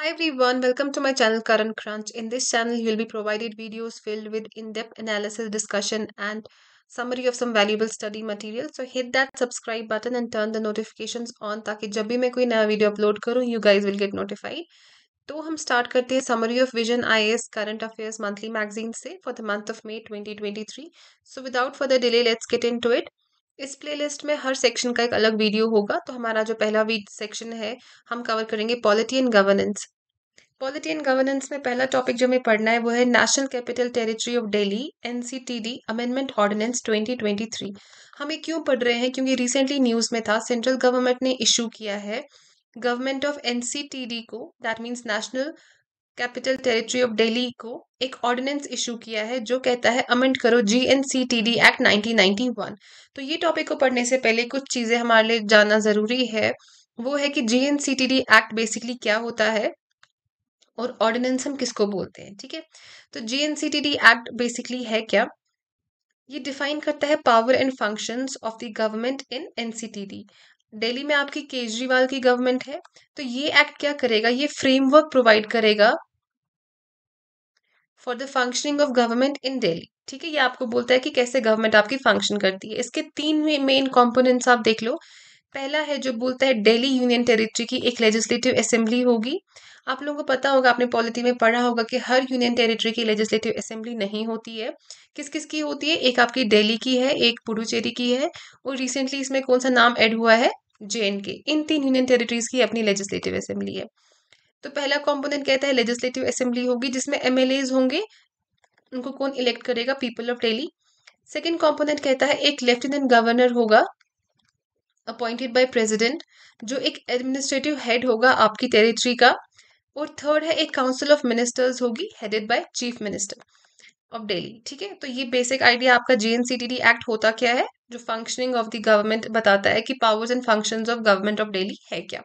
Hi everyone, welcome to my channel Current Crunch. In this channel, you will be provided videos filled with in-depth analysis, discussion and summary of some valuable study material. So hit that subscribe button and turn the notifications on so that भी I upload a video upload you guys will get notified. So let's start with summary of Vision I S current affairs monthly magazine for the month of May 2023. So without further delay, let's get into it. इस playlist में हर section का एक अलग video होगा तो हमारा जो पहला सेक्शन है हम कवर करेंगे polity and governance polity and governance में पहला टॉपिक जो हमें पढ़ना है वो है national capital territory of Delhi NCTD amendment ordinance 2023 हम ये क्यों पढ़ रहे हैं क्योंकि रिसेंटली न्यूज़ में था सेंट्रल गवर्नमेंट ने इशू किया है गवर्नमेंट ऑफ एनसीटीडी को that means national capital territory of Delhi को एक ऑर्डिनेंस इशू किया है जो कहता है अमेंड करो G N C T D act 1991 तो ये टॉपिक को पढ़ने से पहले कुछ चीज़ें हमारे लिए जानना ज़रूरी है वो है कि G N C T D act basically क्या होता है और ऑर्डिनेंस हम किसको बोलते हैं ठीक है तो G N C T D act basically है क्या ये डिफाइन करता है power and functions of the government in NCTD Delhi में आपकी केजरीवाल की गवर्नमेंट है तो ये एक्ट क्या करेगा ये फ्रेमवर्क प्रोवाइड करेगा for the functioning of government in Delhi ठीक है ये आपको बोलता है कि कैसे गवर्नमेंट आपकी फंक्शन करती है इसके तीन मेन कॉम्पोनेंट्स आप देख लो पहला है जो बोलता है डेली यूनियन टेरिटरी की एक लेजिस्लेटिव असेंबली होगी आप लोगों को पता होगा आपने पॉलिटी में पढ़ा होगा कि हर यूनियन टेरिटरी की लेजिस्लेटिव असेंबली नहीं होती है किस किस की होती है एक आपकी डेली की है एक पुडुचेरी की है और रिसेंटली इसमें कौन सा नाम ऐड हुआ है जे एंड के इन तीन यूनियन टेरिटरीज की अपनी लेजिस्लेटिव असेंबली है तो पहला कॉम्पोनेंट कहता है लेजिस्लेटिव असेंबली होगी जिसमें एम होंगे उनको कौन इलेक्ट करेगा people of Delhi second component कहता है एक लेफ्टिनेंट गवर्नर होगा अपॉइंटेड बाई प्रेजिडेंट जो एक एडमिनिस्ट्रेटिव हेड होगा आपकी टेरिटरी का और थर्ड है एक काउंसिल ऑफ मिनिस्टर्स होगी headed by chief minister of Delhi ठीक है तो ये बेसिक आइडिया आपका जीएनसीटीडी एक्ट होता क्या है जो फंक्शनिंग ऑफ द गवर्नमेंट बताता है कि powers and functions of government of Delhi है क्या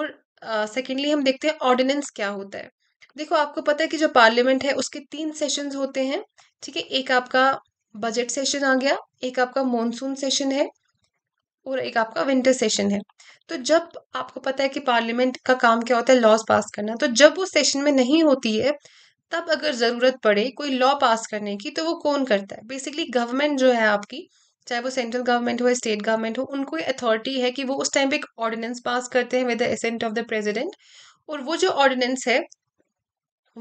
और सेकेंडली हम देखते हैं ऑर्डिनेंस क्या होता है देखो आपको पता है कि जो पार्लियामेंट है उसके तीन सेशंस होते हैं ठीक है एक आपका बजट सेशन आ गया एक आपका मॉनसून सेशन है और एक आपका विंटर सेशन है तो जब आपको पता है कि पार्लियामेंट का काम क्या होता है लॉज पास करना तो जब वो सेशन में नहीं होती है तब अगर ज़रूरत पड़े कोई लॉ पास करने की तो वो कौन करता है बेसिकली गवर्नमेंट जो है आपकी चाहे वो सेंट्रल गवर्नमेंट हो या स्टेट गवर्नमेंट हो उनको अथॉरिटी है कि वो उस टाइम पे एक ऑर्डिनेंस पास करते हैं with the assent of the president और वो जो ऑर्डिनेंस है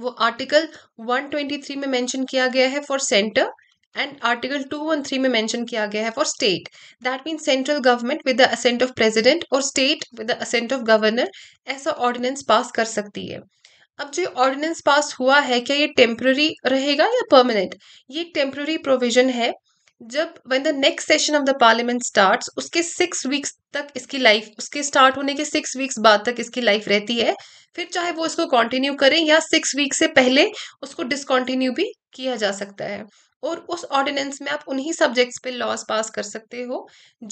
वो आर्टिकल 123 में मेंशन किया गया है फॉर सेंटर एंड आर्टिकल 213 में मेंशन किया गया है for state that mean central government with the assent of president और state with the assent of governor ऐसा ऑर्डिनेंस पास कर सकती है अब जो ऑर्डिनेंस पास हुआ है क्या ये टेम्प्ररी रहेगा या परमानेंट ये टेम्प्ररी प्रोविजन है जब when the next session of the parliament start उसके सिक्स वीक्स तक इसकी लाइफ उसके स्टार्ट होने के सिक्स वीक्स बाद तक इसकी लाइफ रहती है फिर चाहे वो इसको कंटिन्यू करें या सिक्स वीक से पहले उसको डिसकॉन्टिन्यू भी किया जा सकता है और उस ऑर्डिनेंस में आप उन्हीं सब्जेक्ट्स पे लॉज पास कर सकते हो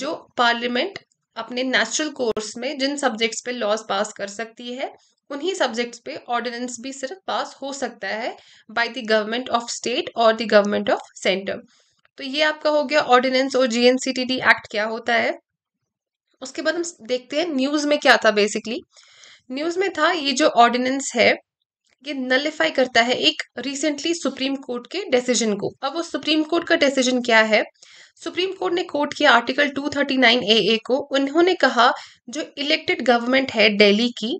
जो पार्लियामेंट अपने नेचुरल कोर्स में जिन सब्जेक्ट्स पे लॉज पास कर सकती है उन्हीं सब्जेक्ट्स पे ऑर्डिनेंस भी सिर्फ पास हो सकता है by the government of state और द गवर्नमेंट ऑफ सेंटर तो ये आपका हो गया ऑर्डिनेंस और जीएनसीटीडी एक्ट क्या होता है उसके बाद हम देखते हैं न्यूज में क्या था बेसिकली न्यूज में था ये जो ऑर्डिनेंस है ये नलिफाई करता है एक रिसेंटली सुप्रीम कोर्ट के डिसीजन को अब वो सुप्रीम कोर्ट का डिसीजन क्या है सुप्रीम कोर्ट ने कोर्ट किया आर्टिकल 239 ए को उन्होंने कहा जो इलेक्टेड गवर्नमेंट है दिल्ली की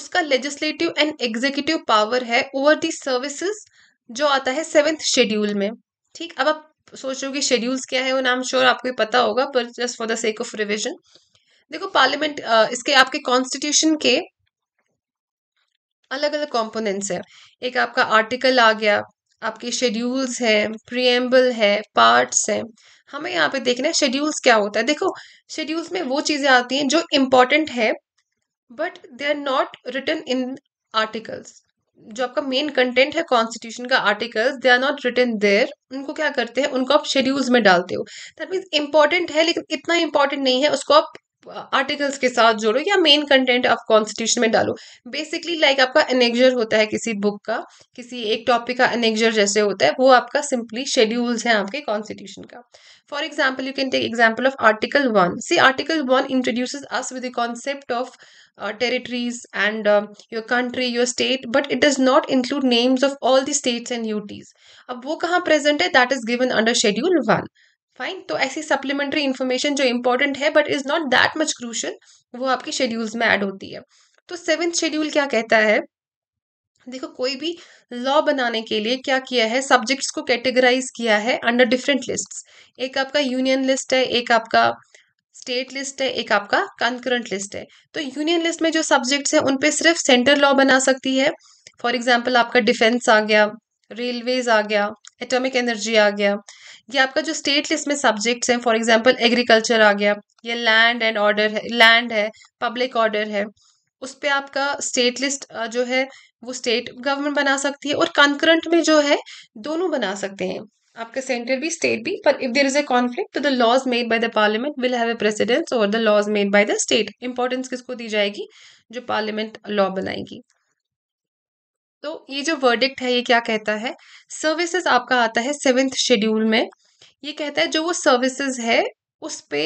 उसका लेजिस्लेटिव एंड एग्जीक्यूटिव पावर है ओवर दी सर्विसेज जो आता है सेवेंथ शेड्यूल में ठीक अब आप सोच रहे हो कि शेड्यूल्स क्या है वो नाम श्योर आपको पता होगा पर just for the sake of revision देखो पार्लियामेंट इसके आपके कॉन्स्टिट्यूशन के अलग अलग कॉम्पोनेंट्स है एक आपका आर्टिकल आ गया आपके शेड्यूल्स हैं प्रियम्बल है पार्ट्स हैं हमें यहाँ पे देखना है शेड्यूल्स क्या होता है देखो शेड्यूल्स में वो चीज़ें आती हैं जो इम्पॉर्टेंट है but they are not written in articles जो आपका मेन कंटेंट है कॉन्स्टिट्यूशन का articles they are not written there उनको क्या करते हैं उनको आप शेड्यूल्स में डालते हो दैट मीन्स इंपॉर्टेंट है लेकिन इतना इंपॉर्टेंट नहीं है उसको आप आर्टिकल्स के साथ जोड़ो या मेन कंटेंट ऑफ कॉन्स्टिट्यूशन में डालो बेसिकली लाइक like आपका एनेक्जर होता है किसी बुक का किसी एक टॉपिक का एनेक्जर जैसे होता है वो आपका सिंपली शेड्यूल्स है आपके कॉन्स्टिट्यूशन का for example you can take example of article one C article one introduce us with concept of territories and your country your state but it does not include names of all the states and UTs अब वो कहाँ present है that is given under schedule one fine तो ऐसी supplementary information जो important है but is not that much crucial वो आपके शेड्यूल्स में ऐड होती है तो सेवेंथ शेड्यूल क्या कहता है देखो कोई भी लॉ बनाने के लिए क्या किया है सब्जेक्ट्स को कैटेगराइज किया है अंडर डिफरेंट लिस्ट एक आपका यूनियन लिस्ट है एक आपका स्टेट लिस्ट है एक आपका कंकरेंट लिस्ट है तो यूनियन लिस्ट में जो सब्जेक्ट्स हैं उन पे सिर्फ सेंटर लॉ बना सकती है फॉर एग्जाम्पल आपका डिफेंस आ गया रेलवेज आ गया एटॉमिक एनर्जी आ गया ये आपका जो स्टेट लिस्ट में सब्जेक्ट्स हैं फॉर एग्जांपल एग्रीकल्चर आ गया ये लैंड एंड ऑर्डर है लैंड है पब्लिक ऑर्डर है उस पर आपका स्टेट लिस्ट जो है वो स्टेट गवर्नमेंट बना सकती है और कंकरेंट में जो है दोनों बना सकते हैं आपका सेंटर भी स्टेट भी पर if there is a conflict तो the laws made by the parliament will have a precedence और the laws made by the state importance किसको दी जाएगी जो पार्लियामेंट लॉ बनाएगी तो ये जो वर्डिक्ट है ये क्या कहता है सर्विसेज आपका आता है सेवेंथ शेड्यूल में ये कहता है जो वो सर्विसेज है उस पे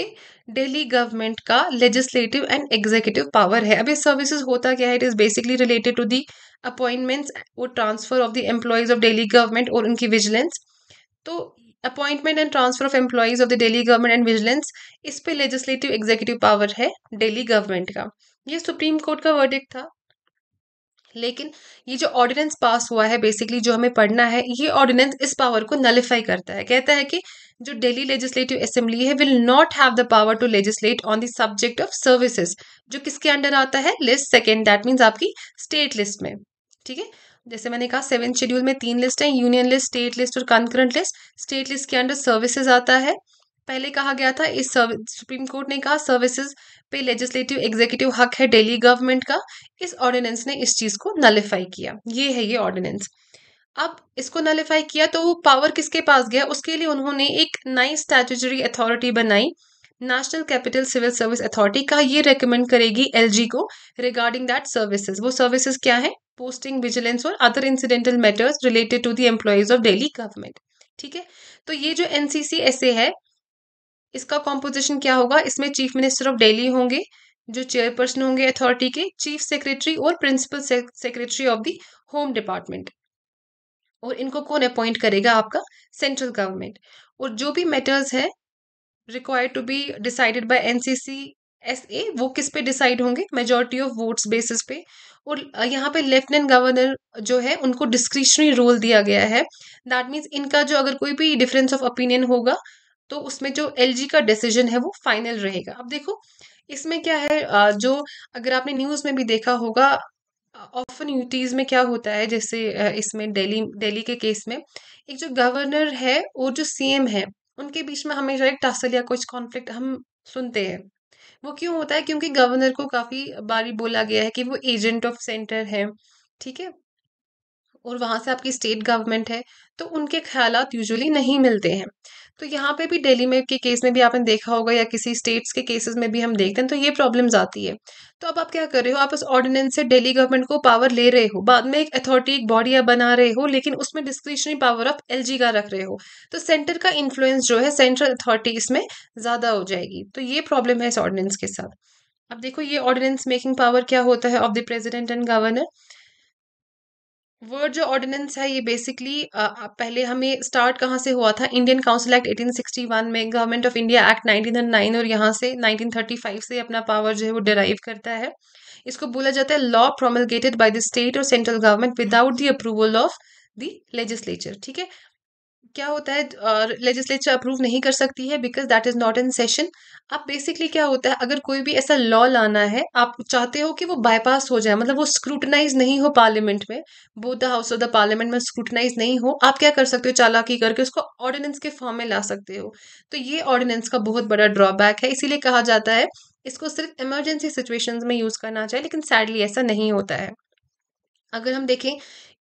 दिल्ली गवर्नमेंट का लेजिस्लेटिव एंड एग्जीक्यूटिव पावर है अब ये सर्विसेज होता क्या है it is basically related to the appointments और transfer of the employees of Delhi government और उनकी विजिलेंस तो appointment and transfer of employees of the Delhi government and vigilance इस पे लेजिस्लेटिव एग्जीक्यूटिव पावर है दिल्ली गवर्नमेंट का ये सुप्रीम कोर्ट का वर्डिक था लेकिन ये जो ऑर्डिनेंस पास हुआ है बेसिकली जो हमें पढ़ना है ये ऑर्डिनेंस इस पावर को नलिफाई करता है कहता है कि जो डेली लेजिस्लेटिव असेंबली है will not have the power to legislate on the subject of services जो किसके अंडर आता है लिस्ट सेकेंड दैट मीन्स आपकी स्टेट लिस्ट में ठीक है जैसे मैंने कहा सेवन शेड्यूल में तीन लिस्ट हैं यूनियन लिस्ट स्टेट लिस्ट और कंकरेंट लिस्ट स्टेट लिस्ट के अंडर सर्विसेज आता है पहले कहा गया था इस सर्विस सुप्रीम कोर्ट ने कहा सर्विसेज पे लेजिस्लेटिव एग्जीक्यूटिव हक है डेली गवर्नमेंट का इस ऑर्डिनेंस ने इस चीज़ को नलिफाई किया ये है ये ऑर्डिनेंस अब इसको नलिफाई किया तो वो पावर किसके पास गया उसके लिए उन्होंने एक नई स्टैचूजरी अथॉरिटी बनाई national capital civil service authority का ये रेकमेंड करेगी एल को रिगार्डिंग दैट सर्विसेज वो सर्विसेज क्या है पोस्टिंग विजिलेंस और other incidental matters related to the employees of Delhi government ठीक है तो ये जो एनसीसी एस है इसका कॉम्पोजिशन क्या होगा इसमें चीफ मिनिस्टर ऑफ डेली होंगे जो चेयरपर्सन होंगे अथॉरिटी के चीफ सेक्रेटरी और principal secretary of the home department और इनको कौन अपॉइंट करेगा आपका सेंट्रल गवर्नमेंट और जो भी मैटर्स है required to be decided by NCC S A वो किस पे डिसाइड होंगे मेजोरिटी ऑफ वोट्स बेसिस पे और यहाँ पे लेफ्टिनेंट गवर्नर जो है उनको डिस्क्रिशनरी रोल दिया गया है दैट मीन्स इनका जो अगर कोई भी डिफरेंस ऑफ ओपिनियन होगा तो उसमें जो एल का डिसीजन है वो फाइनल रहेगा अब देखो इसमें क्या है जो अगर आपने न्यूज़ में भी देखा होगा ऑफन यूटीज़ में क्या होता है जैसे इसमें दिल्ली दिल्ली के केस में एक जो गवर्नर है और जो सीएम है उनके बीच में हमेशा एक टासल या कुछ कॉन्फ्लिक्ट हम सुनते हैं वो क्यों होता है क्योंकि गवर्नर को काफ़ी बारी बोला गया है कि वो एजेंट ऑफ सेंटर है ठीक है और वहाँ से आपकी स्टेट गवर्नमेंट है तो उनके ख्याल यूजली नहीं मिलते हैं तो यहाँ पे भी डेली में के केस में भी आपने देखा होगा या किसी स्टेट्स के केसेस में भी हम देखते हैं तो ये प्रॉब्लम्स आती है तो अब आप क्या कर रहे हो आप उस ऑर्डिनेंस से डेली गवर्नमेंट को पावर ले रहे हो बाद में एक अथॉरिटी एक बॉडी आप बना रहे हो लेकिन उसमें डिस्क्रिप्शनरी पावर ऑफ एल का रख रहे हो तो सेंटर का इन्फ्लुएंस जो है सेंट्रल अथॉरिटी इसमें ज़्यादा हो जाएगी तो ये प्रॉब्लम है इस ऑर्डिनेंस के साथ अब देखो ये ऑर्डिनेंस मेकिंग पावर क्या होता है of the president and governor word जो ऑर्डिनेंस है ये बेसिकली पहले हमें स्टार्ट कहाँ से हुआ था इंडियन काउंसिल एक्ट 1861 में गवर्नमेंट ऑफ इंडिया एक्ट 1909 और यहाँ से 1935 से अपना पावर जो है वो डिराइव करता है इसको बोला जाता है law promulgated by the state और central government without the approval of the legislature ठीक है क्या होता है लेजिस्लेचर अप्रूव नहीं कर सकती है because that is not in session अब बेसिकली क्या होता है अगर कोई भी ऐसा लॉ लाना है आप चाहते हो कि वो बाईपास हो जाए मतलब वो स्क्रूटनाइज नहीं हो पार्लियामेंट में both the house of the parliament में स्क्रूटनाइज नहीं हो आप क्या कर सकते हो चालाकी करके उसको ऑर्डिनेंस के फॉर्म में ला सकते हो तो ये ऑर्डिनेंस का बहुत बड़ा ड्रॉबैक है इसीलिए कहा जाता है इसको सिर्फ इमरजेंसी सिचुएशंस में यूज़ करना चाहिए लेकिन सैडली ऐसा नहीं होता है अगर हम देखें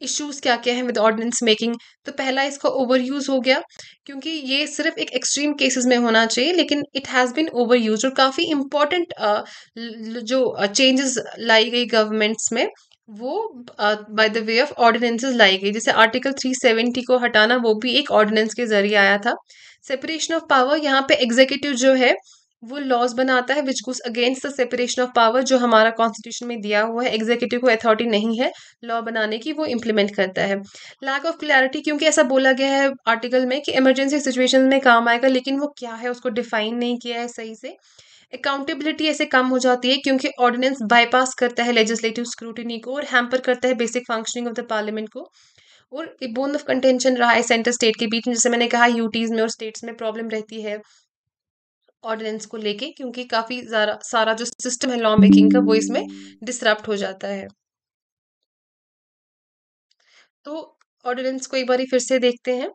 इश्यूज क्या क्या हैं विद ऑर्डिनेंस मेकिंग तो पहला इसका ओवर यूज हो गया क्योंकि ये सिर्फ एक एक्सट्रीम केसेस में होना चाहिए लेकिन it has been over use और काफ़ी इम्पॉर्टेंट जो चेंजेस लाई गई गवर्नमेंट्स में वो by the way of ordinances लाई गई जैसे आर्टिकल 370 को हटाना वो भी एक ऑर्डिनेंस के जरिए आया था सेपरेशन ऑफ पावर यहाँ पे एग्जीक्यूटिव जो है वो लॉज बनाता है which goes against the separation of power जो हमारा कॉन्स्टिट्यूशन में दिया हुआ है एग्जीक्यूटिव को अथॉरिटी नहीं है लॉ बनाने की वो इम्प्लीमेंट करता है लैक ऑफ क्लैरिटी क्योंकि ऐसा बोला गया है आर्टिकल में कि इमरजेंसी सिचुएशन में काम आएगा लेकिन वो क्या है उसको डिफाइन नहीं किया है सही से अकाउंटेबिलिटी ऐसे कम हो जाती है क्योंकि ऑर्डिनेंस बाईपास करता है लेजिस्लेटिव स्क्रूटिनी को और हैम्पर करता है basic functioning of the parliament को और बोन ऑफ कंटेंशन रहा है सेंटर स्टेट के बीच में जैसे मैंने कहा यूटीज़ में और स्टेट्स में प्रॉब्लम रहती है ऑर्डिनेंस को लेके क्योंकि काफ़ी सारा जो सिस्टम है लॉ मेकिंग का वो इसमें डिसरप्ट हो जाता है तो ऑर्डिनेंस को एक बार फिर से देखते हैं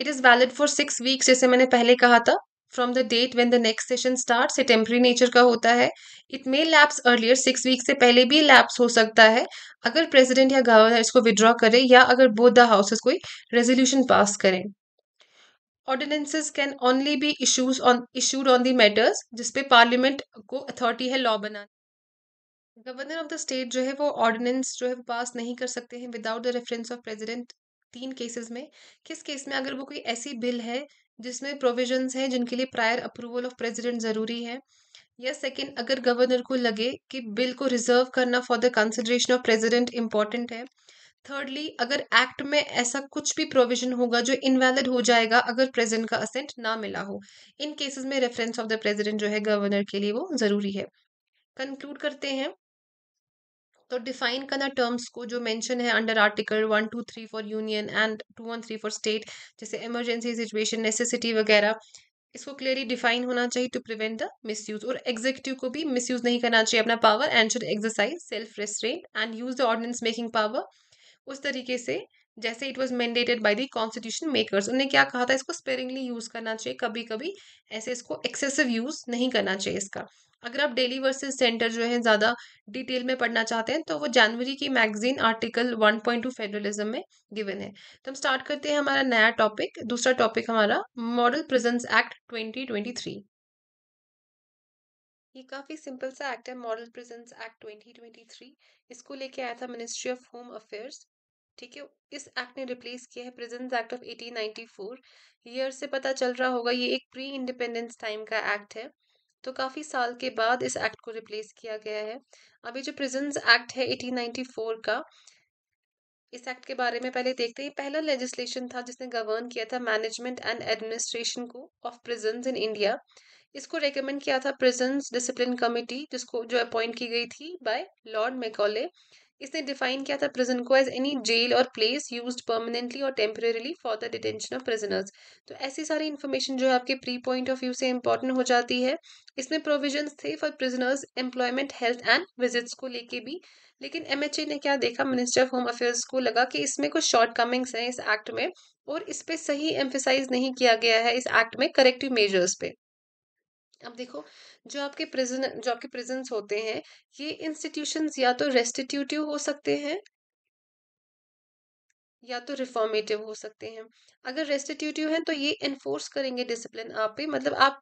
it is valid for six weeks जैसे मैंने पहले कहा था from the date when the next session start ये टेम्प्रेरी नेचर का होता है it may lapse earlier six weeks से पहले भी लैप्स हो सकता है अगर प्रेसिडेंट या गवर्नर इसको विड्रॉ करे या अगर बोध द हाउसेस कोई रेजोल्यूशन पास करें ordinances can only be issues on issued on the matters जिसपे पार्लियामेंट को अथॉरिटी है लॉ बनाने गवर्नर ऑफ द स्टेट जो है वो ऑर्डिनेंस जो है वो पास नहीं कर सकते हैं without the reference of president तीन केसेस में किस केस में अगर वो कोई ऐसी बिल है जिसमें प्रोविजंस हैं जिनके लिए प्रायर अप्रूवल ऑफ प्रेसिडेंट ज़रूरी है या सेकंड अगर गवर्नर को लगे कि बिल को रिजर्व करना for the consideration of president important है थर्डली अगर एक्ट में ऐसा कुछ भी प्रोविजन होगा जो इनवैलिड हो जाएगा अगर प्रेजिडेंट का असेंट ना मिला हो इन केसेस में रेफरेंस ऑफ द प्रेजिडेंट जो है गवर्नर के लिए वो जरूरी है कंक्लूड करते हैं तो डिफाइन करना टर्म्स को जो मेंशन है under article one two three for union and two one three for state जैसे इमरजेंसी सिचुएशन नेसेसिटी वगैरह इसको क्लियरली डिफाइन होना चाहिए टू प्रिवेंट द मिसयूज और एग्जीक्यूटिव को भी मिसयूज नहीं करना चाहिए अपना power and should exercise self restraint and use the ordinance making power उस तरीके से जैसे it was mandated by the constitution makers उन्होंने क्या कहा था इसको स्पेरिंगली यूज़ करना चाहिए कभी कभी ऐसे इसको एक्सेसिव यूज़ नहीं करना चाहिए इसका अगर आप डेली वर्सेज सेंटर जो है ज़्यादा डिटेल में पढ़ना चाहते हैं तो वो जनवरी की मैगजीन आर्टिकल 1.2 फेडरलिज्म में गिवन है तो हम स्टार्ट करते हैं हमारा नया टॉपिक दूसरा टॉपिक हमारा मॉडल प्रेजेंस एक्ट 2023 ये काफ़ी सिंपल सा एक्ट है मॉडल प्रेजेंस एक्ट 2023 इसको लेके आया था मिनिस्ट्री ऑफ होम अफेयर्स ठीक है इस एक्ट ने रिप्लेस किया है प्रेजेंस एक्ट ऑफ 1894 ईयर से पता चल रहा होगा ये एक प्री इंडिपेंडेंस टाइम का एक्ट है तो काफ़ी साल के बाद इस एक्ट को रिप्लेस किया गया है अभी जो प्रिजन्स एक्ट है 1894 का इस एक्ट के बारे में पहले देखते हैं पहला लेजिस्लेशन था जिसने गवर्न किया था मैनेजमेंट एंड एडमिनिस्ट्रेशन को ऑफ प्रिजन्स इन इंडिया इसको रेकमेंड किया था प्रिजन्स डिसिप्लिन कमेटी जिसको जो अपॉइंट की गई थी बाय लॉर्ड मैकॉले इसने डिफाइन किया था प्रिजन को एज एनी जेल और प्लेस यूज परमानेंटली और temporarily for the detention of prisoners तो ऐसी सारी इन्फॉर्मेशन जो है आपके प्री पॉइंट ऑफ व्यू से इंपॉर्टेंट हो जाती है इसमें प्रोविजन थे for prisoners employment health and visits को लेके भी लेकिन एम ने क्या देखा मिनिस्ट्री ऑफ होम अफेयर्स को लगा कि इसमें कुछ शॉर्ट कमिंग्स हैं इस एक्ट में और इस पर सही एम्फिसाइज नहीं किया गया है इस एक्ट में करेक्टिव मेजर्स पे अब देखो जो आपके प्रिजन जो आपके प्रिजन्स होते हैं ये इंस्टीट्यूशंस या तो रेस्टिट्यूटिव हो सकते हैं या तो रिफॉर्मेटिव हो सकते हैं अगर रेस्टिट्यूटिव हैं तो ये इन्फोर्स करेंगे डिसिप्लिन आप पे मतलब आप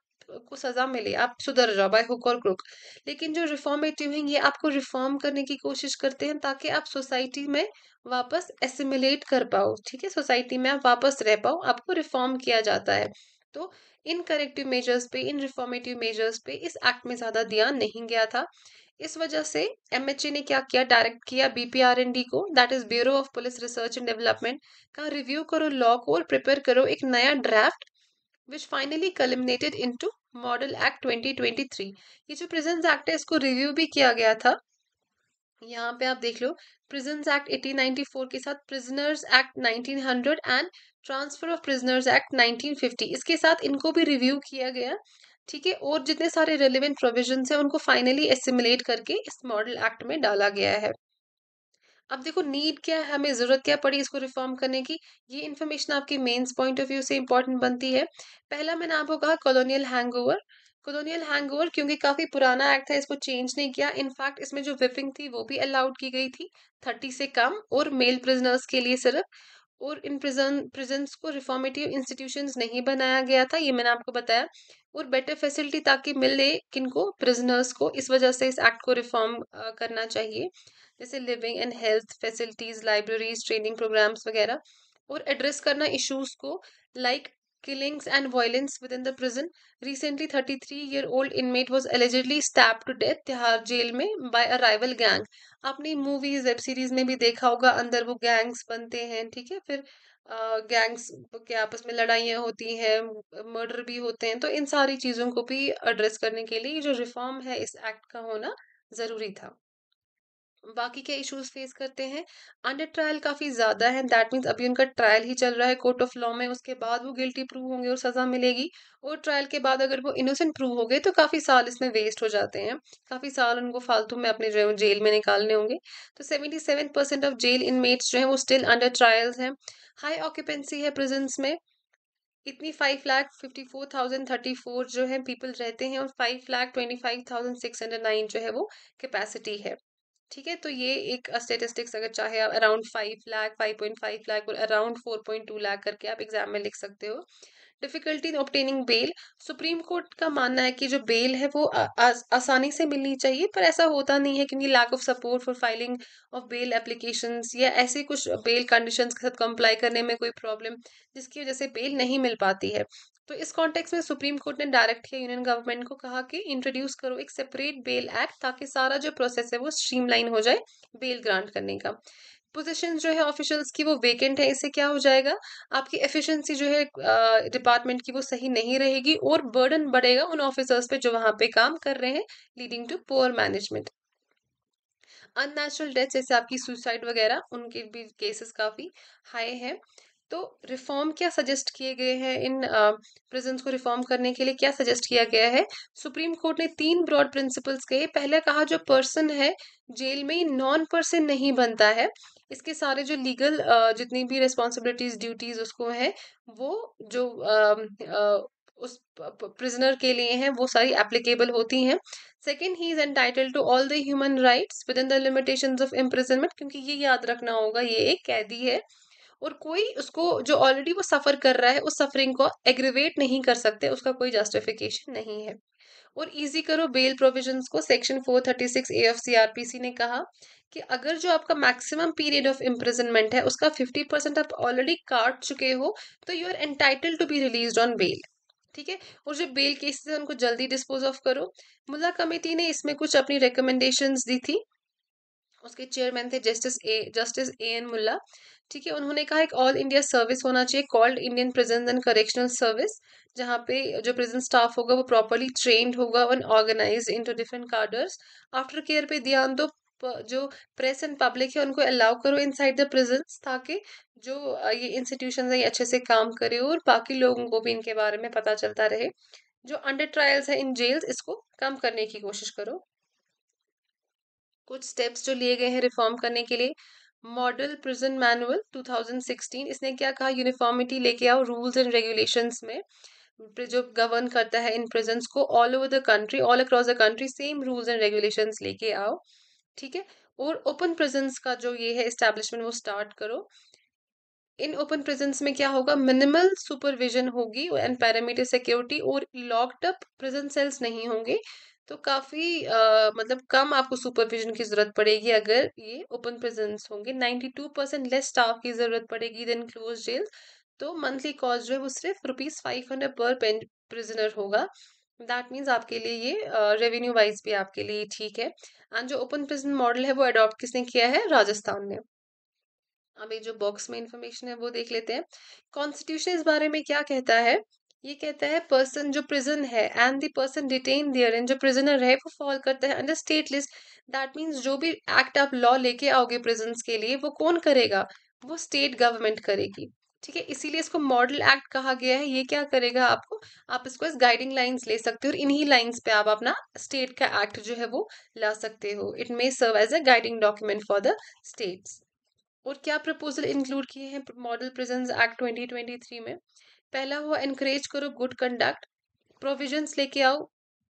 को सजा मिले आप सुधर जाओ बाय हुक और क्रुक लेकिन जो रिफॉर्मेटिव हैं ये आपको रिफॉर्म करने की कोशिश करते हैं ताकि आप सोसाइटी में वापस एसिमिलेट कर पाओ ठीक है सोसाइटी में आप वापस रह पाओ आपको रिफॉर्म किया जाता है तो इन करेक्टिव मेजर्स पे इन रिफॉर्मेटिव मेजर्स पे इस एक्ट में ज़्यादा ध्यान नहीं गया था इस वजह से एम e ने क्या किया डायरेक्ट किया बी को that is bureau of police research and development का रिव्यू करो लॉ को और प्रिपेयर करो एक नया draft which finally culminated into model act 2023 ये जो प्रेजेंस एक्ट है इसको रिव्यू भी किया गया था यहाँ पे आप देख लो प्रिजन एक्ट 1894 के साथ prisoners act 1900 and transfer of prisoners act 1950 इसके साथ इनको भी रिव्यू किया गया ठीक है और जितने सारे रिलेवेंट प्रोविजन है उनको फाइनली एसिमुलेट करके इस मॉडल एक्ट में डाला गया है अब देखो नीड क्या है हमें ज़रूरत क्या पड़ी इसको रिफॉर्म करने की ये इन्फॉर्मेशन आपके मेन्स पॉइंट ऑफ व्यू से इंपॉर्टेंट बनती है पहला मैंने आपको कहा कॉलोनियल हैंगओवर कॉलोनियल हैंगओवर क्योंकि काफ़ी पुराना एक्ट था इसको चेंज नहीं किया इनफैक्ट इसमें जो विपिंग थी वो भी अलाउड की गई थी थर्टी से कम और मेल प्रिजनर्स के लिए सिर्फ और इन प्रिजन प्रिजन्स को रिफॉर्मेटिव इंस्टीट्यूशंस नहीं बनाया गया था ये मैंने आपको बताया और बेटर फैसिलिटी ताकि मिले किनको प्रिजनर्स को इस वजह से इस एक्ट को रिफॉर्म करना चाहिए जैसे living and health facilities libraries training programs वगैरह और एड्रेस करना इश्यूज को like killings and violence within the prison. Recently, 33-year-old inmate was allegedly stabbed to death tihar jail mein by a rival gang. apni movies web series mein bhi dekha hoga andar wo gangs bante hain theek hai fir gangs के आपस में लड़ाइयाँ होती हैं murder भी होते हैं तो इन सारी चीज़ों को भी एड्रेस करने के लिए जो रिफॉर्म है इस एक्ट का होना ज़रूरी था बाकी क्या इश्यूज फेस करते हैं अंडर ट्रायल काफ़ी ज़्यादा है दैट मीन्स अभी उनका ट्रायल ही चल रहा है कोर्ट ऑफ लॉ में उसके बाद वो गिल्टी प्रूव होंगे और सज़ा मिलेगी और ट्रायल के बाद अगर वो इनोसेंट प्रूव हो गए तो काफ़ी साल इसमें वेस्ट हो जाते हैं काफ़ी साल उनको फालतू में अपने जो जेल में निकालने होंगे तो seventy seven percent of jail inmates जो है वो स्टिल अंडर ट्रायल्स हैं हाई ऑक्यूपेंसी है प्रेजेंस में इतनी five lakh fifty four thousand thirty four जो है पीपल रहते हैं और five lakh twenty five thousand six hundred nine जो है वो कैपेसिटी है ठीक है तो ये एक स्टेटिस्टिक्स अगर चाहे आप around five lakh five point five lakh और around four point two lakh करके आप एग्जाम में लिख सकते हो difficulty in obtaining bail supreme court का मानना है कि जो बेल है वो आसानी से मिलनी चाहिए पर ऐसा होता नहीं है क्योंकि lack of support for filing of bail application या ऐसे कुछ बेल कंडीशन के साथ कंप्लाई करने में कोई प्रॉब्लम जिसकी वजह से बेल नहीं मिल पाती है तो इस कॉन्टेक्स में सुप्रीम कोर्ट ने डायरेक्ट किया यूनियन गवर्नमेंट को कहा कि इंट्रोड्यूस करो एक सेपरेट बेल एक्ट ताकि सारा जो प्रोसेस है वो स्ट्रीमलाइन हो जाए बेल ग्रांट करने का पोजिशन जो है ऑफिशियल्स की वो वेकेंट है इससे क्या हो जाएगा आपकी एफिशिएंसी जो है डिपार्टमेंट की वो सही नहीं रहेगी और बर्डन बढ़ेगा उन ऑफिसर्स पे जो वहाँ पे काम कर रहे हैं leading to poor management unnatural death जैसे आपकी सुसाइड वगैरह उनके भी केसेस काफ़ी हाई हैं तो रिफॉर्म क्या सजेस्ट किए गए हैं इन प्रिजन्स को रिफॉर्म करने के लिए क्या सजेस्ट किया गया है सुप्रीम कोर्ट ने तीन ब्रॉड प्रिंसिपल्स कहे पहले कहा जो पर्सन है जेल में नॉन पर्सन नहीं बनता है इसके सारे जो लीगल जितनी भी रिस्पॉन्सिबिलिटीज ड्यूटीज उसको हैं वो जो उस प्रिजनर के लिए हैं वो सारी एप्लीकेबल होती हैं second he is entitle to all the human rights within the limitation of imprisonment क्योंकि ये याद रखना होगा ये एक कैदी है और कोई उसको जो ऑलरेडी वो सफ़र कर रहा है उस सफरिंग को एग्रीवेट नहीं कर सकते उसका कोई जस्टिफिकेशन नहीं है और इजी करो बेल प्रोविजन को सेक्शन 436 ए ऑफ सी ने कहा कि अगर जो आपका मैक्सिमम पीरियड ऑफ इम्प्रिजनमेंट है उसका 50 परसेंट आप ऑलरेडी काट चुके हो तो you are entitle to be release on bail ठीक है और जो बेल केसेस हैं उनको जल्दी डिस्पोज ऑफ करो मुला कमेटी ने इसमें कुछ अपनी रिकमेंडेशंस दी थी उसके चेयरमैन थे justice A justice A N Mulla ठीक है उन्होंने कहा एक ऑल इंडिया सर्विस होना चाहिए called Indian prison and correctional service जहाँ पे जो प्रिजन स्टाफ होगा वो प्रॉपरली ट्रेन्ड होगा and organise into different cadres after care पे ध्यान दो जो प्रेस एंड पब्लिक है उनको अलाउ करो इन साइड द प्रिजन ताकि जो ये इंस्टीट्यूशन है ये अच्छे से काम करे और बाकी लोगों को भी इनके बारे में पता चलता रहे जो अंडर ट्रायल्स है इन जेल्स इसको कम करने की कोशिश करो कुछ स्टेप्स जो लिए गए हैं रिफॉर्म करने के लिए मॉडल प्रिजन मैनुअल 2016 इसने क्या कहा यूनिफॉर्मिटी लेके आओ रूल्स एंड रेगुलेशंस में जो गवर्न करता है इन प्रिजन को all over the country all across the country same rules and regulation लेके आओ ठीक है और ओपन प्रिजन का जो ये है इस्टेब्लिशमेंट वो स्टार्ट करो इन ओपन प्रिजन्स में क्या होगा मिनिमल सुपरविजन होगी एंड पैरामीटर सिक्योरिटी और लॉकडअप अप प्रिजन सेल्स नहीं होंगे तो काफ़ी मतलब कम आपको सुपरविजन की ज़रूरत पड़ेगी अगर ये ओपन प्रेजेंस होंगे ninety two percent less staff की ज़रूरत पड़ेगी देन क्लोज जेल तो मंथली कॉस्ट जो है वो सिर्फ rupees five hundred per prisoner होगा दैट मीन्स आपके लिए ये रेवेन्यू वाइज भी आपके लिए ठीक है एंड जो ओपन प्रिजन मॉडल है वो अडॉप्ट किसने किया है राजस्थान ने अब जो बॉक्स में इंफॉर्मेशन है वो देख लेते हैं कॉन्स्टिट्यूशन इस बारे में क्या कहता है ये कहता है पर्सन जो प्रिजन है and the person detain there and जो प्रिजनर है वो फॉल करता है under state list that means जो भी एक्ट आप लॉ लेके आओगे प्रिजन के लिए वो कौन करेगा वो स्टेट गवर्नमेंट करेगी ठीक है इसीलिए इसको मॉडल एक्ट कहा गया है ये क्या करेगा आपको आप इसको इस गाइडिंग लाइंस ले सकते हो और इन्हीं लाइंस पे आप अपना स्टेट का एक्ट जो है वो ला सकते हो it may serve as a guiding document for the states और क्या प्रपोजल इंक्लूड किए हैं मॉडल प्रिजन एक्ट 2023 में पहला हुआ इनक्रेज करो गुड कंडक्ट प्रोविजंस लेके आओ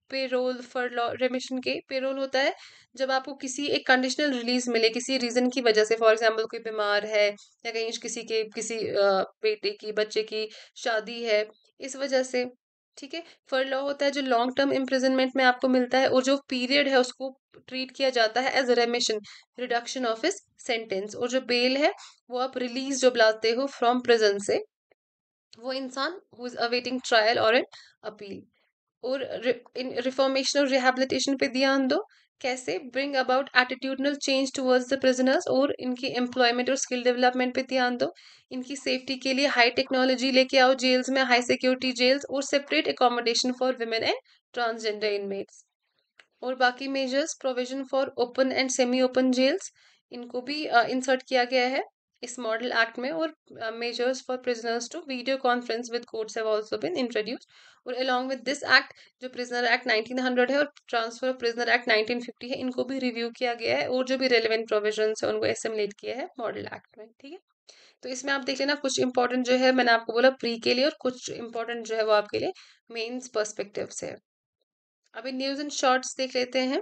पेरोल फॉर लॉ रेमिशन के पेरोल होता है जब आपको किसी एक कंडीशनल रिलीज मिले किसी रीज़न की वजह से फॉर एग्जांपल कोई बीमार है या कहीं किसी के किसी बेटे की बच्चे की शादी है इस वजह से ठीक है फर लॉ होता है जो लॉन्ग टर्म इम्प्रिजनमेंट में आपको मिलता है और जो पीरियड है उसको ट्रीट किया जाता है एज रेमिशन रिडक्शन ऑफ इस सेंटेंस और जो बेल है वो आप रिलीज जब लाते हो फ्रॉम प्रिजन से वो इंसान हु इज़ अवेटिंग ट्रायल और एन अपील और इन रिफॉर्मेशन और रिहेबिलिटेशन पे ध्यान दो कैसे bring about attitudinal change towards the prisoners और इनकी एम्प्लॉयमेंट और स्किल डेवलपमेंट पे ध्यान दो इनकी सेफ्टी के लिए हाई टेक्नोलॉजी लेके आओ जेल्स में हाई सिक्योरिटी जेल्स और separate accommodation for women and transgender inmates और बाकी measures provision for open and semi open jails इनको भी इंसर्ट किया गया है इस मॉडल एक्ट में और measures for prisoners to video conference with courts have also been introduced और अलोंग विद दिस एक्ट जो प्रिजनर एक्ट 1900 है और ट्रांसफर ऑफ प्रिजनर एक्ट 1950 है इनको भी रिव्यू किया गया है और जो भी रेलिवेंट प्रोविजन है उनको एसेमलेट किया है मॉडल एक्ट में ठीक है तो इसमें आप देख लेना कुछ इंपॉर्टेंट जो है मैंने आपको बोला प्री के लिए और कुछ इंपॉर्टेंट जो है वो आपके लिए मेन्स परस्पेक्टिव से है अभी न्यूज एंड शॉर्ट्स देख लेते हैं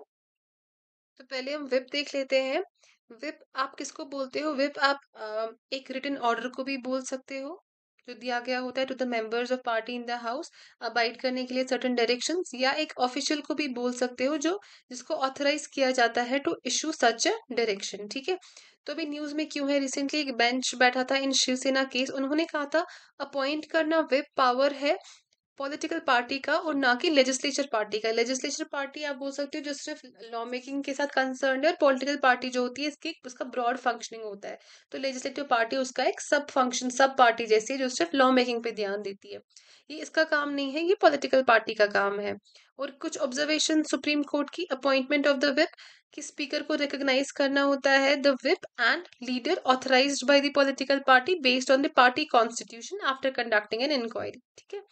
तो पहले हम वेब देख लेते हैं विप आप किसको बोलते हो विप आप एक रिटर्न ऑर्डर को भी बोल सकते हो जो दिया गया होता है to the members of party in the house abide करने के लिए सर्टन डायरेक्शन या एक ऑफिशियल को भी बोल सकते हो जो जिसको ऑथराइज किया जाता है to issue such a direction ठीक है तो अभी न्यूज में क्यों है रिसेंटली एक बेंच बैठा था इन शिवसेना केस उन्होंने कहा था अपॉइंट करना विप पावर है पॉलिटिकल पार्टी का और ना कि लेजिस्लेचर पार्टी का लेजिस्लेचर पार्टी आप बोल सकते हो जो सिर्फ लॉ मेकिंग के साथ कंसर्न है और पॉलिटिकल पार्टी जो होती है इसकी उसका ब्रॉड फंक्शनिंग होता है तो लेजिस्लेटिव पार्टी उसका एक सब फंक्शन सब पार्टी जैसी है जो सिर्फ लॉ मेकिंग पे ध्यान देती है ये इसका काम नहीं है ये पॉलिटिकल पार्टी का काम है और कुछ ऑब्जर्वेशन सुप्रीम कोर्ट की अपॉइंटमेंट ऑफ द विप कि स्पीकर को रिकॉग्नाइज करना होता है the whip and leader authorised by the political party based on the party constitution after conducting an inquiry ठीक है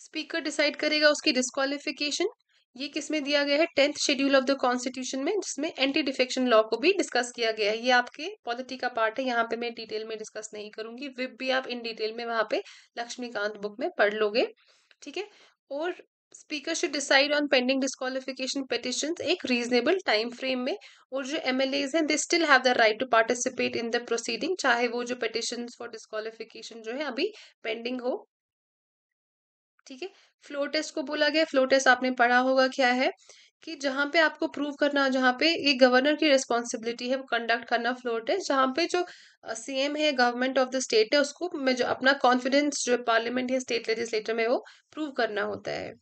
स्पीकर डिसाइड करेगा उसकी डिस्कालिफिकेशन ये किसमें दिया गया है tenth schedule of the constitution में जिसमें एंटी डिफेक्शन लॉ को भी डिस्कस किया गया है ये आपके पॉलिटी का पार्ट है यहाँ पे मैं डिटेल में डिस्कस नहीं करूंगी विप भी आप इन डिटेल में वहां पे लक्ष्मीकांत बुक में पढ़ लोगे ठीक है और speaker should decide on pending disqualification petition एक रीजनेबल टाइम फ्रेम में और जो एम एल एज हैं they still have the right to participate in the proceeding चाहे वो जो पिटिशन फॉर डिस्कालिफिकेशन जो है अभी पेंडिंग हो ठीक है फ्लो टेस्ट को बोला गया फ्लो टेस्ट आपने पढ़ा होगा क्या है कि जहाँ पे आपको प्रूव करना जहाँ पे ये गवर्नर की रिस्पॉन्सिबिलिटी है वो कंडक्ट करना फ्लोर टेस्ट जहाँ पे जो सीएम है गवर्नमेंट ऑफ द स्टेट है उसको मैं जो अपना कॉन्फिडेंस जो पार्लियामेंट है स्टेट लेजिस्लेटर में वो प्रूव करना होता है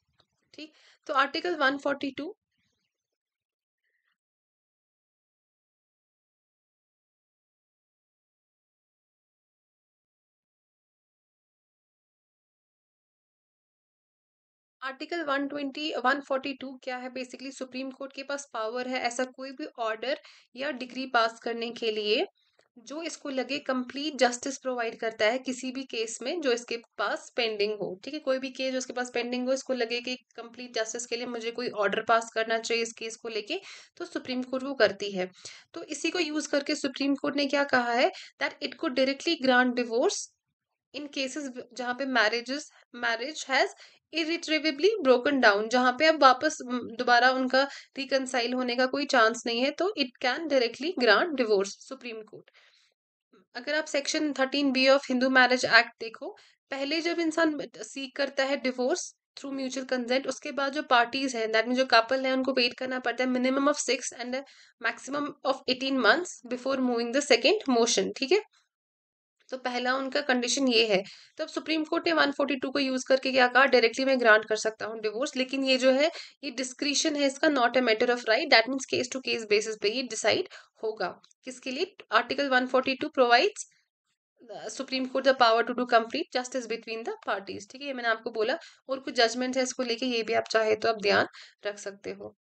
ठीक तो आर्टिकल 142 आर्टिकल 120 142 क्या है बेसिकली सुप्रीम कोर्ट के पास पावर है ऐसा कोई भी ऑर्डर या डिग्री पास करने के लिए जो इसको लगे कंप्लीट जस्टिस प्रोवाइड करता है किसी भी केस में जो इसके पास पेंडिंग हो ठीक है कोई भी केस जो इसके पास पेंडिंग हो इसको लगे कि कंप्लीट जस्टिस के लिए मुझे कोई ऑर्डर पास करना चाहिए इस केस को लेके तो सुप्रीम कोर्ट वो करती है तो इसी को यूज करके सुप्रीम कोर्ट ने क्या कहा है दैट इट को directly grant divorce in cases जहाँ पे marriages marriage has irretrievably broken down जहाँ पे अब वापस दोबारा उनका रिकनसाइल होने का कोई चांस नहीं है तो it can directly grant divorce supreme court अगर आप section thirteen B of Hindu marriage act देखो पहले जब इंसान सीख करता है डिवोर्स थ्रू म्यूचुअल कंसेंट उसके बाद जो पार्टीज हैं दैट मीन जो कपल है उनको वेट करना पड़ता है minimum of six and maximum of eighteen months before moving the second motion ठीक है तो पहला उनका कंडीशन ये है तो अब सुप्रीम कोर्ट ने 142 को यूज करके क्या कहा डायरेक्टली मैं ग्रांट कर सकता हूँ डिवोर्स लेकिन ये जो है ये डिस्क्रिशन है इसका not a matter of right that means case to case basis पे ही डिसाइड होगा किसके लिए article one provides supreme court the power to do complete justice between the parties ठीक है ये मैंने आपको बोला और कुछ जजमेंट है इसको लेके ये भी आप चाहे तो आप ध्यान रख सकते हो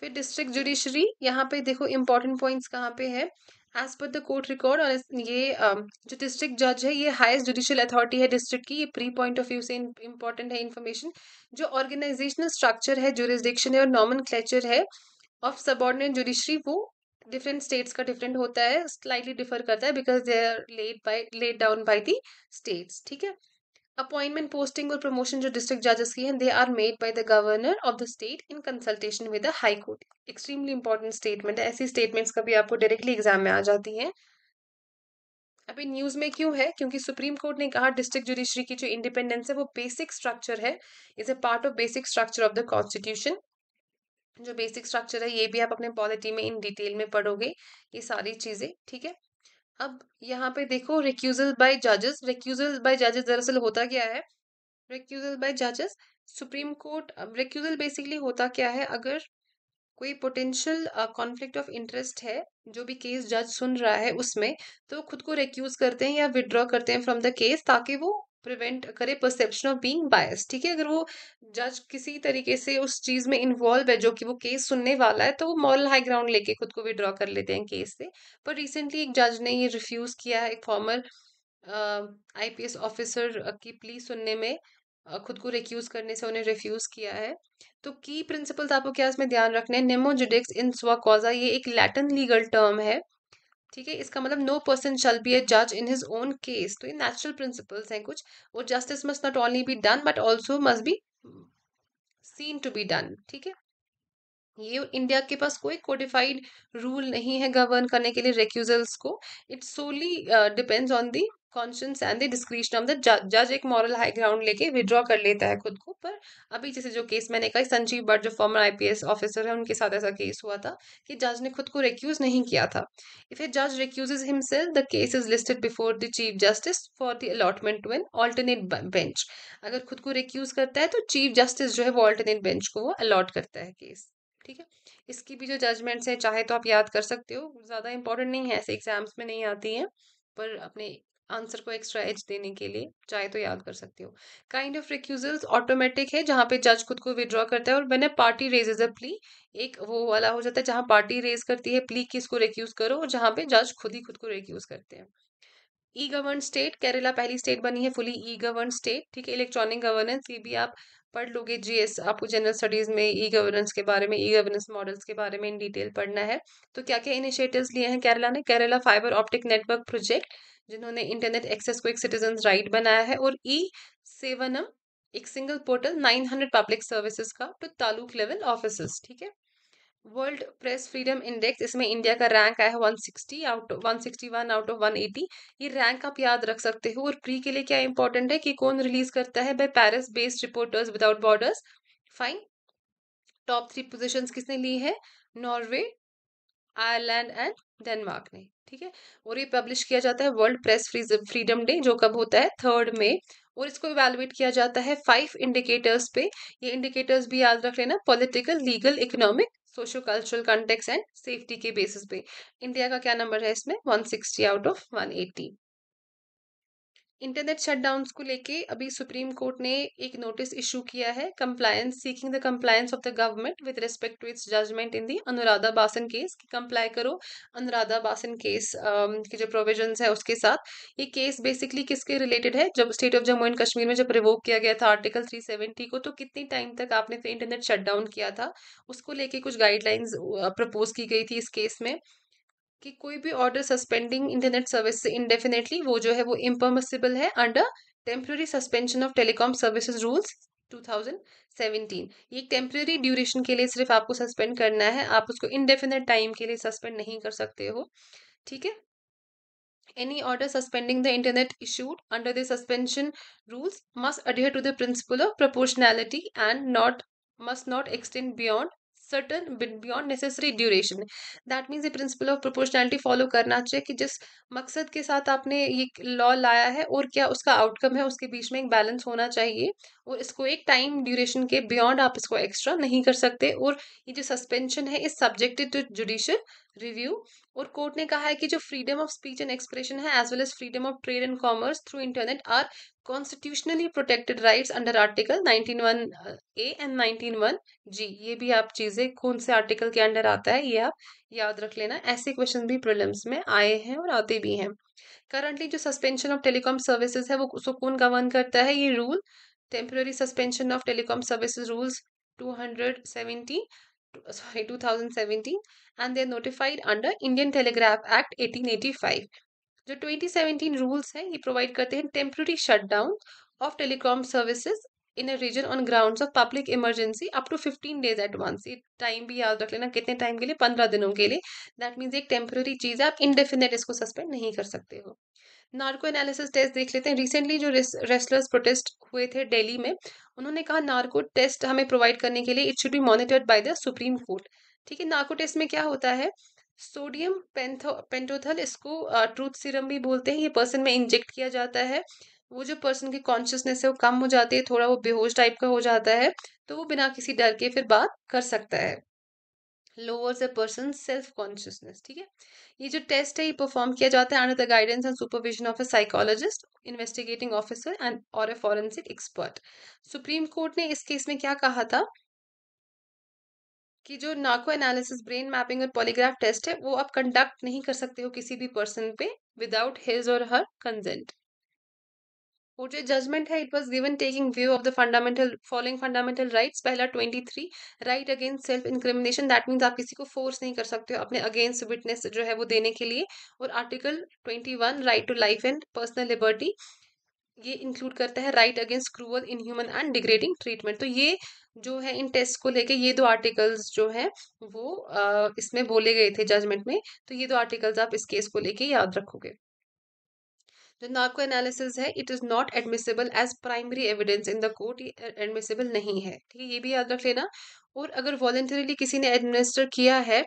फिर डिस्ट्रिक्ट जुडिशरी यहाँ पे देखो इंपॉर्टेंट पॉइंट्स कहाँ पे है as per the court record और ये जो डिस्ट्रिक्ट जज है ये हाईएस्ट जुडिशियल अथॉरिटी है डिस्ट्रिक्ट की ये प्री पॉइंट ऑफ व्यू से इंपॉर्टेंट है इन्फॉर्मेशन जो ऑर्गेनाइजेशनल स्ट्रक्चर है जुरिस्डिक्शन है और नॉमन है ऑफ सबॉर्डिनेट जुडिशरी वो डिफरेंट स्टेट्स का डिफरेंट होता है स्लाइटली डिफर करता है because they are laid by laid down by the states ठीक है अपॉइंटमेंट पोस्टिंग और प्रमोशन जो डिस्ट्रिक्ट जजेस की है they are made by the governor of the state in consultation with the high court extremely important statement है ऐसी statements कभी आपको डायरेक्टली एग्जाम में आ जाती है अभी न्यूज में क्यों है क्योंकि सुप्रीम कोर्ट ने कहा डिस्ट्रिक्ट जुडिशरी की जो इंडिपेंडेंस है वो बेसिक स्ट्रक्चर है is a part of basic structure of the constitution जो बेसिक स्ट्रक्चर है ये भी आप अपने पॉलिटी में इन डिटेल में पढ़ोगे ये सारी चीजें ठीक है अब यहाँ पे देखो रिक्यूजल बाय जजेस रिक्यूजल बाय जजेस दरअसल होता क्या है रिक्यूजल बाय जजेस सुप्रीम कोर्ट रिक्यूजल बेसिकली होता क्या है अगर कोई पोटेंशियल कॉन्फ्लिक्ट ऑफ इंटरेस्ट है जो भी केस जज सुन रहा है उसमें तो खुद को रिक्यूज करते हैं या विड्रॉ करते हैं फ्रॉम द केस ताकि वो प्रिवेंट करे परसेप्शन ऑफ बीइंग बायस ठीक है अगर वो जज किसी तरीके से उस चीज में इन्वॉल्व है जो कि वो केस सुनने वाला है तो वो मॉरल हाई ग्राउंड लेके खुद को विड्रॉ कर लेते हैं केस से पर रिसेंटली एक जज ने ये रिफ्यूज किया है एक फॉर्मर आईपीएस ऑफिसर की प्ली सुनने में खुद को रिक्यूज करने से उन्हें रिफ्यूज किया है तो की प्रिंसिपल्स आपको क्या इसमें ध्यान रखना है नेमोजिडिक्स इन स्वा कॉजा ये एक लैटिन लीगल टर्म है ठीक है इसका मतलब no person shall be a जज इन हिज ओन केस तो ये नेचुरल प्रिंसिपल्स हैं कुछ और justice must not only be done but also must be seen to be done ठीक है ये इंडिया के पास कोई कोडिफाइड रूल नहीं है गवर्न करने के लिए रेक्यूजल्स को it's solely depends on the conscience and the description of the जज एक मॉरल हाई ग्राउंड लेके विड्रॉ कर लेता है खुद को पर अभी जैसे जो केस मैंने कहा संजीव भट्ट जो फॉर्मर आईपीएस ऑफिसर है उनके साथ ऐसा केस हुआ था कि जज ने खुद को रिक्यूज नहीं किया था इफ ए जज recuses himself the case is listed before the chief justice for the allotment to an alternate bench अगर खुद को रिक्यूज करता है तो चीफ जस्टिस जो है वो ऑल्टरनेट बेंच को वो अलॉट करता है केस ठीक है इसकी भी जो जजमेंट्स हैं चाहे तो आप याद कर सकते हो ज़्यादा इंपॉर्टेंट नहीं है ऐसे एग्जाम्स में नहीं आती हैं पर अपने आंसर को एक्स्ट्रा एज देने के लिए चाहे तो याद कर सकते हो काइंड ऑफ रिक्यूजल्स ऑटोमेटिक है जहाँ पे जज खुद को विद्रॉ करता है और मैंने पार्टी रेजेज अ प्ली एक वो वाला हो जाता है जहाँ पार्टी रेज करती है प्ली किस को रिक्यूज करो और जहाँ पे जज खुद ही खुद को रिक्यूज करते हैं ई गवर्न स्टेट केरला पहली स्टेट बनी है फुली ई गवर्न स्टेट ठीक है इलेक्ट्रॉनिक गवर्नेंस ये भी आप पढ़ लोगे जी एस आपको जनरल स्टडीज़ में ई गवर्नेंस के बारे में ई गवर्नेंस मॉडल्स के बारे में इन डिटेल पढ़ना है तो क्या क्या इनिशिएटिव्स लिए हैं केरला ने Kerala fibre optic network project जिन्होंने इंटरनेट एक्सेस को एक सिटीजन राइट बनाया है और ई सेवनम एक single portal nine hundred public services का टू तालुक लेवल ऑफिस ठीक है वर्ल्ड प्रेस फ्रीडम इंडेक्स इसमें इंडिया का रैंक आया है 160 आउट 161 आउट ऑफ 180 ये रैंक आप याद रख सकते हो और प्री के लिए क्या इंपॉर्टेंट है कि कौन रिलीज करता है by Paris based reporters without borders fine top three position किसने ली है नॉर्वे आयरलैंड एंड डेनमार्क ने ठीक है और ये पब्लिश किया जाता है वर्ल्ड प्रेस फ्रीडम डे जो कब होता है थर्ड मे और इसको इवेलुएट किया जाता है फाइव इंडिकेटर्स पे ये इंडिकेटर्स भी याद रख लेना political legal economic socio cultural context and safety के बेसिस पे इंडिया का क्या नंबर है इसमें 160 आउट ऑफ 180 इंटरनेट शटडाउन्स को लेके अभी सुप्रीम कोर्ट ने एक नोटिस इशू किया है compliance seeking the compliance of the government with respect to its judgment in the Anuradha Bhasin case की कंप्लाई करो अनुराधा बासन केस के जो प्रोविजन है उसके साथ ये केस बेसिकली किसके रिलेटेड है जब state of Jammu and Kashmir में जब रिवोक किया गया था आर्टिकल सेवेंटी को तो कितने टाइम तक आपने फिर इंटरनेट शटडाउन किया था उसको लेके कुछ गाइडलाइंस प्रपोज uh, की गई थी इस केस में कि कोई भी ऑर्डर सस्पेंडिंग इंटरनेट सर्विस से इंडेफिनेटली वो जो है वो इम्परमिसिबल है under temporary suspension of telecom services rules 2017 ये टेम्प्रेरी ड्यूरेशन के लिए सिर्फ आपको सस्पेंड करना है आप उसको इनडेफिनेट टाइम के लिए सस्पेंड नहीं कर सकते हो ठीक है any order suspending the internet issued under the suspension rules must adhere to the principle of proportionality and not must not extend beyond certain beyond necessary duration that means ये principle of proportionality follow करना चाहिए कि जिस मकसद के साथ आपने ये लॉ लाया है और क्या उसका आउटकम है उसके बीच में एक बैलेंस होना चाहिए और इसको एक टाइम ड्यूरेशन के बियॉन्ड आप इसको एक्स्ट्रा नहीं कर सकते और ये जो सस्पेंशन है इस सब्जेक्टेड टू जुडिशियल रिव्यू और कोर्ट ने कहा है कि जो freedom of speech and expression है as well as freedom of trade and commerce through internet are constitutionally protected rights under article one A and one G ये भी आप चीज़ें कौन से आर्टिकल के अंडर आता है ये आप याद रख लेना ऐसे क्वेश्चन भी प्रॉब्लम्स में आए हैं और आते भी हैं करंटली जो सस्पेंशन ऑफ टेलीकॉम सर्विसेज है वो उसको कौन गवर्न करता है ये rule temporary suspension of telecom services rules 270 sorry 2017 and they are notified under Indian Telegraph Act 1885 जो 2017 रूल्स हैं ये प्रोवाइड करते हैं temporary shutdown of telecom services in a region on grounds of public emergency up to fifteen days advance ये time भी याद रख लेना कितने टाइम के लिए पंद्रह दिनों के लिए दैट मीन्स एक टेम्प्रेरी चीज़ है आप इनडेफिनेट इसको सस्पेंड नहीं कर सकते हो नार्को एनालिसिस टेस्ट देख लेते हैं रिसेंटली जो रेस्लर्स प्रोटेस्ट हुए थे दिल्ली में उन्होंने कहा नार्को टेस्ट हमें प्रोवाइड करने के लिए it should be monitored by the supreme court ठीक है नार्को टेस्ट में क्या होता है सोडियम पेंथो पेंटोथल इसको ट्रूथ सीरम भी बोलते हैं ये पर्सन में इंजेक्ट किया जाता है वो जो पर्सन की कॉन्शियसनेस है वो कम हो जाती है थोड़ा वो बेहोश टाइप का हो जाता है तो वो बिना किसी डर के फिर बात कर सकता है lowers a person self consciousness ठीक है ये जो टेस्ट है ये परफॉर्म किया जाता है under the guidance and supervision of a psychologist investigating officer and और a forensic expert supreme court ने इस केस में क्या कहा था कि जो नाको एनालिसिस ब्रेन मैपिंग और पॉलीग्राफ टेस्ट है वो आप कंडक्ट नहीं कर सकते हो किसी भी पर्सन पे विदाउट हिज और हर कंजेंट कोर्ट जजमेंट है it was given taking view of the fundamental following fundamental rights पहला twenty three right against self incrimination that means आप किसी को फोर्स नहीं कर सकते हो अपने अगेंस्ट विटनेस जो है वो देने के लिए और article twenty one right to life and personal liberty ये इंक्लूड करता है right against cruel inhuman and degrading treatment तो ये जो है इन टेस्ट को लेके ये दो आर्टिकल्स जो है वो आ, इसमें बोले गए थे जजमेंट में तो ये दो आर्टिकल्स आप इस केस को लेके याद रखोगे जो नाको एनालिसिस है it is not admissible as primary evidence in the court admissible नहीं है ठीक है ये भी याद रख लेना और अगर वॉलेंटरीली किसी ने एडमिनिस्टर किया है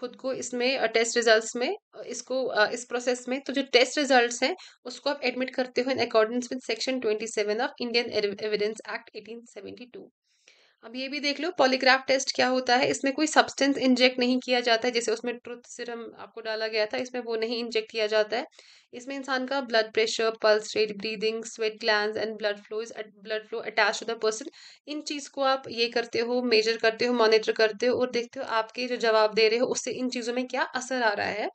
खुद को इसमें टेस्ट रिजल्ट्स में इसको इस प्रोसेस में तो जो टेस्ट रिजल्ट्स हैं उसको आप एडमिट करते हो in accordance with section seven of Indian evidence act eighteen seventy two अब ये भी देख लो पॉलीग्राफ टेस्ट क्या होता है इसमें कोई सब्सटेंस इंजेक्ट नहीं किया जाता है जैसे उसमें ट्रुथ सिरम आपको डाला गया था इसमें वो नहीं इंजेक्ट किया जाता है इसमें इंसान का blood pressure pulse rate breathing sweat gland and blood flow is blood flow attach to the person इन चीज़ को आप ये करते हो मेजर करते हो मॉनिटर करते हो और देखते हो आपके जो जवाब दे रहे हो उससे इन चीज़ों में क्या असर आ रहा है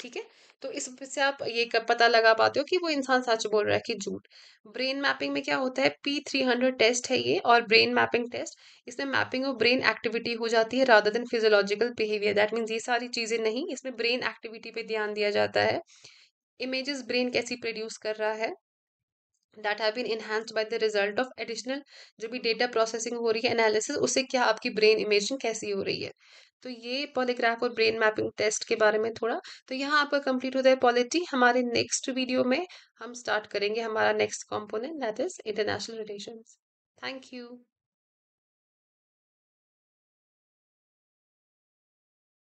ठीक है तो इस से आप ये कर, पता लगा पाते हो कि वो इंसान सच बोल रहा है कि झूठ ब्रेन मैपिंग में क्या होता है पी थ्री हंड्रेड टेस्ट है ये और ब्रेन मैपिंग टेस्ट इसमें मैपिंग ऑफ ब्रेन एक्टिविटी हो जाती है rather than physiological behaviour that means ये सारी चीज़ें नहीं इसमें ब्रेन एक्टिविटी पे ध्यान दिया जाता है इमेजेस ब्रेन कैसी प्रोड्यूस कर रहा है that have been enhanced by the result of additional जो भी डेटा प्रोसेसिंग हो रही है एनालिसिस उससे क्या आपकी ब्रेन इमेजिंग कैसी हो रही है तो ये पॉलीग्राफ और ब्रेन मैपिंग टेस्ट के बारे में थोड़ा तो यहाँ आपका कंप्लीट होता है पॉलिटी हमारे नेक्स्ट वीडियो में हम स्टार्ट करेंगे हमारा next component that is international relation thank you